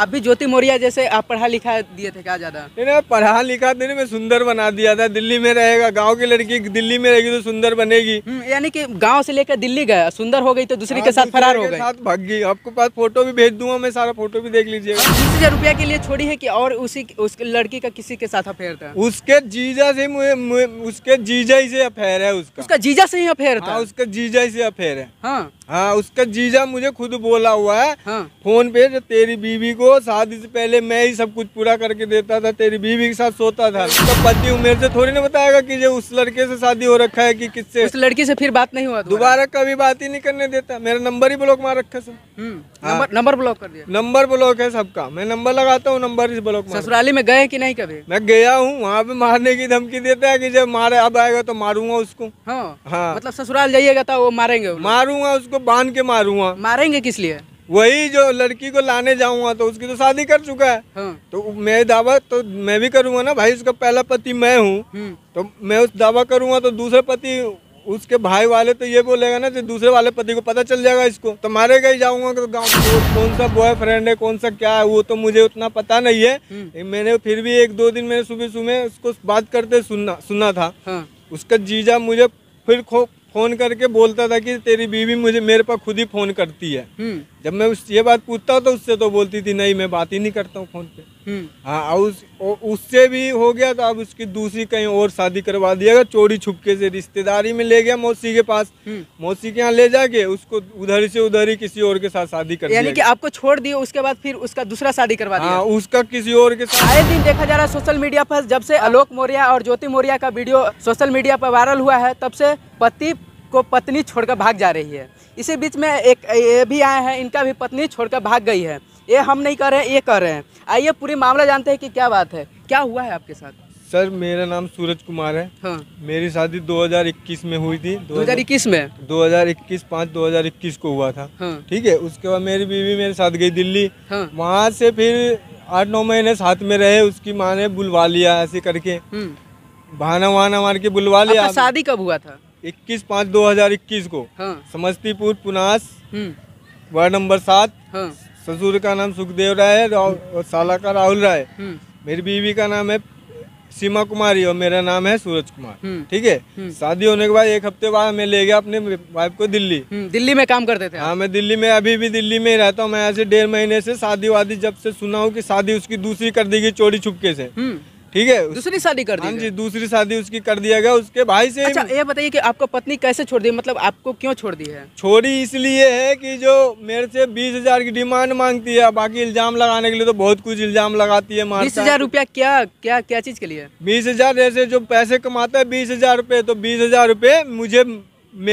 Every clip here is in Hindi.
आप भी ज्योति मौर्या जैसे आप पढ़ा लिखा दिए थे क्या ज्यादा नहीं ना पढ़ा लिखा तो नहीं मैं सुंदर बना दिया था दिल्ली में रहेगा गांव की लड़की दिल्ली में रहेगी तो सुंदर बनेगी हम्म, यानी कि गांव से लेकर दिल्ली गया सुंदर हो गई तो दूसरी हाँ, के साथ फरार हो गई साथ भाग गई आपको पास फोटो भी भेज दूंगा मैं सारा फोटो भी देख लीजिएगा बीस हजार रुपया के लिए छोड़ी है की और उसी उस लड़की का किसी के साथ अफेयर था उसके जीजा से उसके जीजा ही से अफेयर है उसका उसका जीजा से ही अफेयर हाँ, था उसका जीजा ही से अफेयर है हाँ हाँ उसका जीजा मुझे खुद बोला हुआ है हाँ। फोन पे जो तेरी बीवी को शादी से पहले मैं ही सब कुछ पूरा करके देता था तेरी बीवी के साथ सोता था उसका पति उमेर से थोड़ी ना बताएगा कि जो उस लड़के से शादी हो रखा है कि किससे उस लड़की से फिर बात नहीं हुआ दोबारा कभी बात ही नहीं करने देता मेरा नंबर ही ब्लॉक मार रखा सर हम्म, हाँ। नंबर ब्लॉक कर दिया नंबर ब्लॉक है सबका मैं नंबर लगाता हूँ नंबर इस ब्लॉक ससुराली में गए की नहीं कभी मैं गया हूँ वहाँ पे मारने की धमकी देता है की जब मारे अब आएगा तो मारूंगा उसको हाँ, हाँ। मतलब ससुराल जाइएगा तो वो मारेंगे मारूंगा उसको बांध के मारूंगा मारेंगे किस लिए वही जो लड़की को लाने जाऊंगा तो उसकी तो शादी कर चुका है हाँ। तो मैं दावा तो मैं भी करूंगा ना भाई उसका पहला पति मैं हूँ हम्म। तो मैं उस दावा करूंगा तो दूसरे पति उसके भाई वाले तो ये बोलेगा ना कि दूसरे वाले पति को पता चल जाएगा इसको तो मारे गए जाऊंगा तो गांव में कौन सा बॉयफ्रेंड है कौन सा क्या है वो तो मुझे उतना पता नहीं है हम्म। मैंने फिर भी एक दो दिन मैंने सुबह सुबह उसको बात करते सुनना सुना था हाँ। उसका जीजा मुझे फिर खो फ़ोन करके बोलता था कि तेरी बीवी मुझे मेरे पास खुद ही फ़ोन करती है हम्म। जब मैं उस ये बात पूछता तो उससे तो बोलती थी नहीं मैं बात ही नहीं करता हूँ फोन पे हम्म। हाँ उस उससे भी हो गया तो अब उसकी दूसरी कहीं और शादी करवा दिया चोरी छुपके से रिश्तेदारी में ले गया मौसी के पास हम्म। मौसी के यहाँ ले जाके उसको उधर से उधर ही किसी और के साथ शादी कर यानी कि आपको छोड़ दिया उसके बाद फिर उसका दूसरा शादी करवा दिया हाँ, उसका किसी और के साथ आए दिन देखा जा रहा है सोशल मीडिया पर जब से आलोक मौर्या और ज्योति मौर्या का वीडियो सोशल मीडिया पर वायरल हुआ है तब से पति को पत्नी छोड़कर भाग जा रही है इसी बीच में एक ये भी आए हैं इनका भी पत्नी छोड़कर भाग गई है ये हम नहीं कर रहे हैं ये कर रहे हैं आइए पूरी मामला जानते हैं कि क्या बात है क्या हुआ है आपके साथ सर मेरा नाम सूरज कुमार है हाँ। मेरी शादी 2021 में हुई थी 2021 में 2021 पाँच 2021 को हुआ था हाँ। ठीक है उसके बाद मेरी बीवी मेरे साथ गई दिल्ली हाँ। वहाँ से फिर आठ नौ महीने साथ में रहे उसकी माँ ने बुलवा लिया ऐसे करके हम्म। बहाना वहाना मार के बुलवा लिया शादी कब हुआ था इक्कीस पाँच दो हजार इक्कीस को हाँ। समस्तीपुर पुनास हम्म। वार्ड नंबर सात हाँ। ससुर का नाम सुखदेव राय और साला का राहुल राय हम्म। मेरी बीवी का नाम है सीमा कुमारी और मेरा नाम है सूरज कुमार हम्म। ठीक है शादी होने के बाद एक हफ्ते बाद मैं ले गया अपने वाइफ को दिल्ली दिल्ली में काम करते थे हाँ मैं दिल्ली में अभी भी दिल्ली में ही रहता हूँ मैं ऐसे डेढ़ महीने से शादी वादी जब से सुना हूँ कि शादी उसकी दूसरी कर दी गई चोरी छुपके से ठीक है दूसरी शादी कर हाँ दी जी दूसरी शादी उसकी कर दिया गया उसके भाई से अच्छा ये बताइए कि आपको पत्नी कैसे छोड़ दी मतलब आपको क्यों छोड़ दी है छोड़ी इसलिए है कि जो मेरे से बीस हजार की डिमांड मांगती है बाकी इल्जाम लगाने के लिए तो बहुत कुछ इल्जाम लगाती है बीस हजार रूपया क्या क्या क्या चीज के लिए बीस हजार जैसे जो पैसे कमाता है बीस हजार रूपए तो बीस हजार रूपए मुझे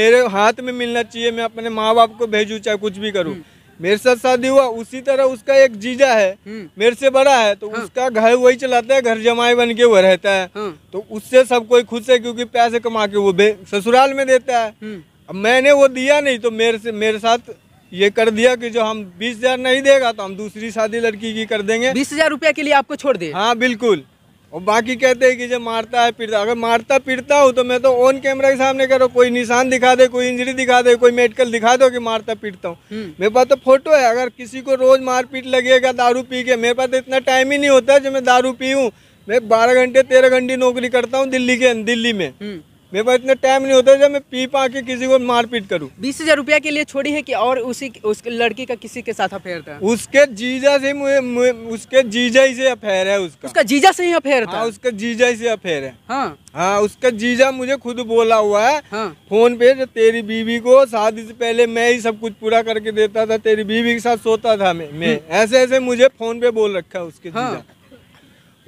मेरे हाथ में मिलना चाहिए मैं अपने माँ बाप को भेजू चाहे कुछ भी करूँ हम्म। मेरे साथ शादी हुआ उसी तरह उसका एक जीजा है हम्म। मेरे से बड़ा है तो हाँ। उसका घर वही चलाता है घर जमाई बन के वो रहता है हाँ। तो उससे सब कोई खुश है क्योंकि पैसे कमा के वो ससुराल में देता है हम्म। अब मैंने वो दिया नहीं तो मेरे से मेरे साथ ये कर दिया कि जो हम बीस हजार नहीं देगा तो हम दूसरी शादी लड़की की कर देंगे बीस हजार रुपया के लिए आपको छोड़ दे हाँ बिल्कुल और बाकी कहते हैं कि जब मारता है पीटता अगर मारता पीटता हूँ तो मैं तो ऑन कैमरा के सामने कह रहा हूँ कोई निशान दिखा दे कोई इंजरी दिखा दे कोई मेडिकल दिखा दो कि मारता पीटता हूँ हम्म। मेरे पास तो फोटो है अगर किसी को रोज मार पीट लगेगा दारू पी के मेरे पास तो इतना टाइम ही नहीं होता जो मैं दारू पी हूँ मैं बारह घंटे तेरह घंटे नौकरी करता हूँ दिल्ली के दिल्ली में हम्म। मेरे पास इतना टाइम नहीं होता जब मैं पी पा के किसी को मारपीट करूँ बीस हजार रुपया के लिए छोड़ी है कि और उसी उस लड़की का किसी के साथ अफेयर था उसके जीजा से मुझे, मुझे उसके जीजा ही से अफेयर है उसका उसका जीजा से ही अफेयर था हाँ, उसके जीजा ही से अफेयर है हाँ हाँ उसका जीजा मुझे खुद बोला हुआ है हाँ। फोन पे तेरी बीवी को शादी से पहले मैं ही सब कुछ पूरा करके देता था तेरी बीवी के साथ सोता था मैं मैं हाँ। ऐसे ऐसे मुझे फोन पे बोल रखा है उसके हाँ। जीजा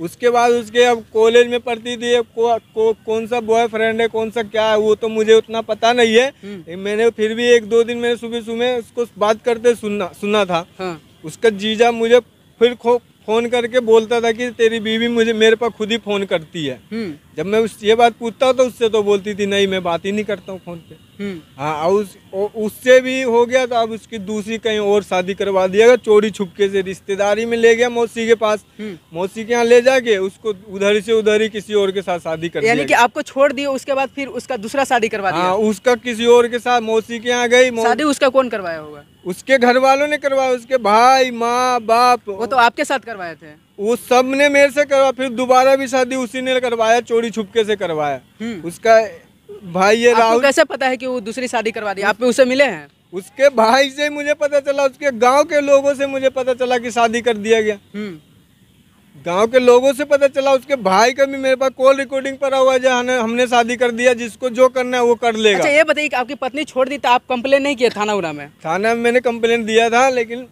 उसके बाद उसके अब कॉलेज में पढ़ती थी को, को, कौन सा बॉयफ्रेंड है कौन सा क्या है वो तो मुझे उतना पता नहीं है हम्म। मैंने फिर भी एक दो दिन मैंने सुबह सुबह उसको बात करते सुनना सुना था हाँ। उसका जीजा मुझे फिर फोन करके बोलता था कि तेरी बीवी मुझे मेरे पास खुद ही फोन करती है हम्म। जब मैं उस ये बात पूछता हूँ तो उससे तो बोलती थी नहीं मैं बात ही नहीं करता हूँ फोन पे हम्म। हाँ और उस उससे भी हो गया तो अब उसकी दूसरी कहीं और शादी करवा दिया चोरी छुपके से रिश्तेदारी में ले गया मौसी के पास हम्म। मौसी के यहाँ ले जाके उसको उधर से उधर ही किसी और के साथ शादी कर यानी कि आपको छोड़ दिया उसके बाद फिर उसका दूसरा शादी करवा दिया हाँ, उसका किसी और के साथ मौसी के यहाँ गई शादी उसका कौन करवाया होगा उसके घर वालों ने करवाया उसके भाई माँ बाप वो तो आपके साथ करवाए थे वो सब ने मेरे से करवा फिर दोबारा भी शादी उसी ने करवाया चोरी छुपके से करवाया हम्म। उसका भाई ये राहुल कैसे पता है कि वो दूसरी शादी करवा दी आप उसे मिले हैं उसके भाई से मुझे पता चला उसके गांव के लोगों से मुझे पता चला कि शादी कर दिया गया हम्म। गांव के लोगों से पता चला उसके भाई का भी मेरे पास कॉल रिकॉर्डिंग पड़ा हुआ है हमने शादी कर दिया जिसको जो करना है वो कर लेगा अच्छा ये बताइए कि आपकी पत्नी छोड़ दी तो आप कंप्लेन नहीं किया थाना उना में थाना में मैंने कंप्लेन दिया था लेकिन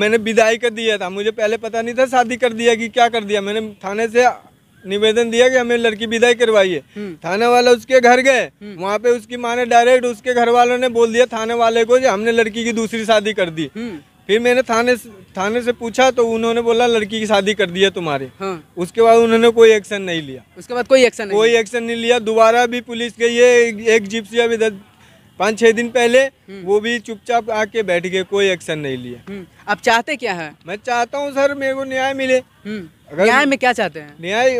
मैंने विदाई कर दिया था मुझे पहले पता नहीं था शादी कर दिया कि क्या कर दिया मैंने थाने से निवेदन दिया कि हमें लड़की विदाई करवाइए हम्म। थाना वाला उसके घर गए हम्म। वहाँ पे उसकी माँ ने डायरेक्ट उसके घर वालों ने बोल दिया थाने वाले को हमने लड़की की दूसरी शादी कर दी हम्म। फिर मैंने थाने थाने से पूछा तो उन्होंने बोला लड़की की शादी कर दी है तुम्हारे हाँ। उसके बाद उन्होंने कोई एक्शन नहीं लिया उसके बाद कोई एक्शन कोई एक्शन नहीं लिया दोबारा भी पुलिस गई है एक जीप भी पाँच छह दिन पहले हम्म। वो भी चुपचाप आके बैठ गए कोई एक्शन नहीं लिया हम्म। अब चाहते क्या है मैं चाहता हूँ सर मेरे को न्याय मिले हम्म। न्याय में क्या चाहते हैं न्याय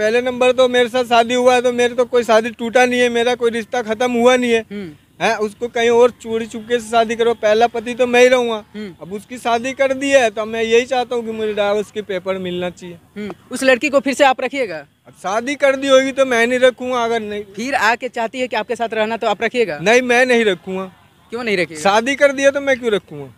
पहले नंबर तो मेरे साथ शादी हुआ है तो मेरे तो कोई शादी टूटा नहीं है मेरा कोई रिश्ता खत्म हुआ नहीं है है उसको कहीं और चोरी चुपके से शादी करो पहला पति तो मैं ही रहूंगा अब उसकी शादी कर दी है तो मैं यही चाहता हूँ कि मुझे डाइवोर्स के पेपर मिलना चाहिए उस लड़की को फिर से आप रखिएगा शादी कर दी होगी तो मैं नहीं रखूंगा अगर नहीं फिर आके चाहती है कि आपके साथ रहना तो आप रखिएगा नहीं मैं नहीं रखूंगा क्यों नहीं रखिएगा शादी कर दिया तो मैं क्यों रखूंगा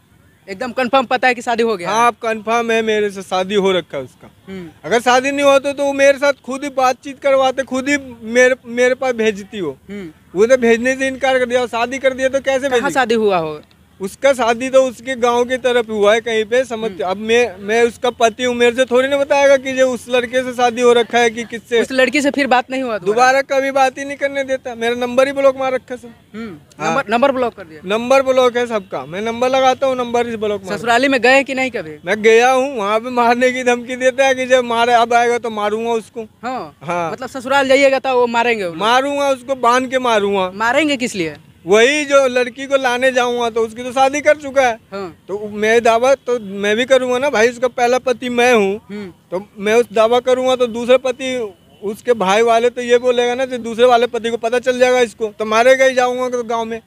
एकदम कंफर्म पता है कि शादी हो गया हाँ आप कंफर्म है मेरे से शादी हो रखा है उसका हम्म। अगर शादी नहीं होती तो वो मेरे साथ खुद ही बातचीत करवाते खुद ही मेरे मेरे पास भेजती हो हम्म। वो तो भेजने से इनकार कर दिया शादी कर दिया तो कैसे शादी हुआ हो उसका शादी तो उसके गांव की तरफ हुआ है कहीं पे समझ हम्म। अब मैं मैं उसका पति हूँ मेरे से थोड़ी ना बताएगा कि जो उस लड़के से शादी हो रखा है कि किससे उस लड़की से फिर बात नहीं हुआ तो दोबारा कभी बात ही नहीं करने देता मेरा नंबर ही ब्लॉक मार रखा सब हम्म, हाँ। नंबर नंबर ब्लॉक कर दिया नंबर ब्लॉक है सबका मैं नंबर लगाता हूँ नंबर ही ब्लॉक ससुराली में गए की नहीं कभी मैं गया हूँ वहाँ पे मारने की धमकी देता है की जब मारे अब आएगा तो मारूंगा उसको हाँ, हाँ। मतलब ससुराल जाइएगा तो वो मारेंगे मारूंगा उसको बांध के मारूंगा मारेंगे किस लिए वही जो लड़की को लाने जाऊंगा तो उसकी तो शादी कर चुका है हाँ। तो मैं दावा तो मैं भी करूंगा ना भाई उसका पहला पति मैं हूँ हम्म। तो मैं उस दावा करूंगा तो दूसरे पति उसके भाई वाले तो ये बोलेगा ना तो दूसरे वाले पति को पता चल जाएगा इसको तो मारे गए जाऊंगा तो गाँव में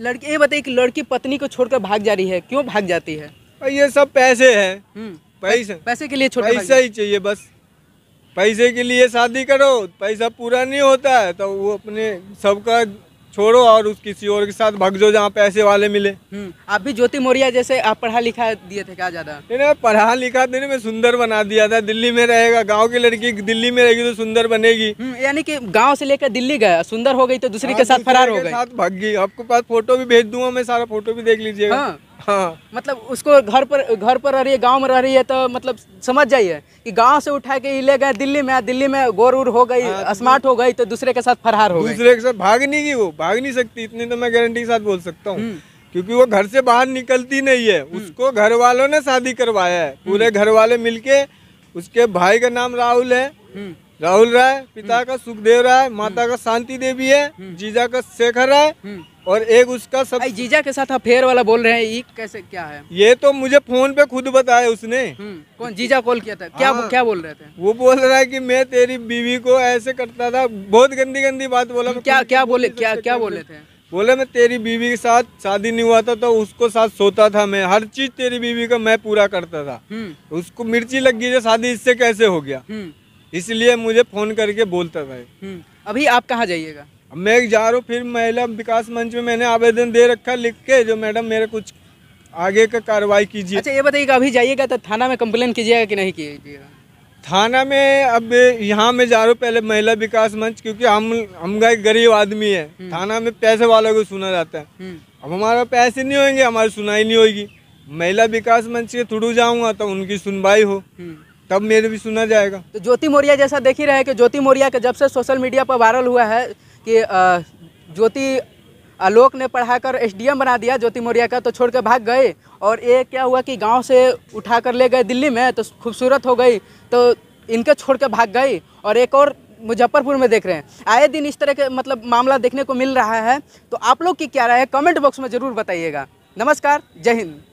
लड़की ये बताइए की लड़की पत्नी को छोड़कर भाग जा रही है क्यों भाग जाती है ये सब पैसे है हम्म। पैसे पैसे के लिए पैसा ही चाहिए बस पैसे के लिए शादी करो पैसा पूरा नहीं होता है तो वो अपने सबका छोड़ो और उस किसी और के साथ भग जो जहाँ पैसे वाले मिले हम्म, आप भी ज्योति मौर्या जैसे आप पढ़ा लिखा दिए थे क्या ज्यादा नहीं पढ़ा लिखा तो नहीं मैं सुंदर बना दिया था दिल्ली में रहेगा गाँव की लड़की दिल्ली में रहेगी तो सुंदर बनेगी हम्म, यानी कि गाँव से लेकर दिल्ली गया सुंदर हो गई तो दूसरी के हाँ, साथ फरार हो गई साथ भग गई आपको पास फोटो भी भेज दूंगा मैं सारा फोटो भी देख लीजिएगा हाँ। हाँ मतलब उसको घर पर घर पर रह रही है गाँव में रह रही है तो मतलब समझ जाइए कि गांव से उठा के ले गए दिल्ली में दिल्ली में गोर उर हो गई हाँ, स्मार्ट तो हो गई तो दूसरे के साथ फरार हो दूसरे के साथ भाग नहीं गई वो भाग नहीं सकती इतनी तो मैं गारंटी के साथ बोल सकता हूँ हम्म। क्योंकि वो घर से बाहर निकलती नहीं है हम्म। उसको घर वालों ने शादी करवाया है पूरे हम्म। घर वाले मिल उसके भाई का नाम राहुल है राहुल राय पिता का सुखदेव राय माता का शांति देवी है जीजा का शेखर राय और एक उसका सब जीजा के साथ अफेयर वाला बोल रहे हैं ये कैसे क्या है ये तो मुझे फोन पे खुद बताया उसने हम्म, कौन जीजा कॉल किया था क्या हाँ। क्या बोल रहे थे वो बोल रहा है कि मैं तेरी बीवी को ऐसे करता था बहुत गंदी गंदी बात बोला क्या क्या बोले क्या क्या बोले थे बोले मैं तेरी बीवी के साथ शादी नहीं हुआ था तो उसको साथ सोता था मैं हर चीज तेरी बीवी का मैं पूरा करता था हम्म। उसको मिर्ची लग गई शादी इससे कैसे हो गया हम्म। इसलिए मुझे फोन करके बोलता था अभी आप कहाँ जाइएगा मैं जा रहा हूँ फिर महिला विकास मंच में मैंने आवेदन दे रखा लिख के जो मैडम मेरे कुछ आगे का कार्रवाई कीजिए अच्छा ये बताइए अभी जाइएगा तो थाना में कंप्लेन कीजिएगा कि नहीं कीजिएगा थाना में अब यहाँ में जा रहा हूँ पहले महिला विकास मंच क्योंकि हम हम का गरीब आदमी है हम्म। थाना में पैसे वालों को सुना जाता है हम्म। अब हमारा पैसे नहीं होंगे हमारी सुनाई नहीं होगी महिला विकास मंच के थ्रू जाऊंगा तो उनकी सुनवाई हो हम्म। तब मेरे भी सुना जाएगा तो ज्योति मौर्या जैसा देख ही रहे कि ज्योति मौर्या के जब से सोशल मीडिया पर वायरल हुआ है कि ज्योति आलोक ने पढ़ाकर एसडीएम बना दिया ज्योति मौर्य का तो छोड़कर भाग गए और ये क्या हुआ कि गांव से उठा कर ले गए दिल्ली में तो खूबसूरत हो गई तो इनके छोड़ कर भाग गई और एक और मुजफ्फरपुर में देख रहे हैं आए दिन इस तरह के मतलब मामला देखने को मिल रहा है तो आप लोग की क्या राय है कमेंट बॉक्स में ज़रूर बताइएगा नमस्कार जय हिंद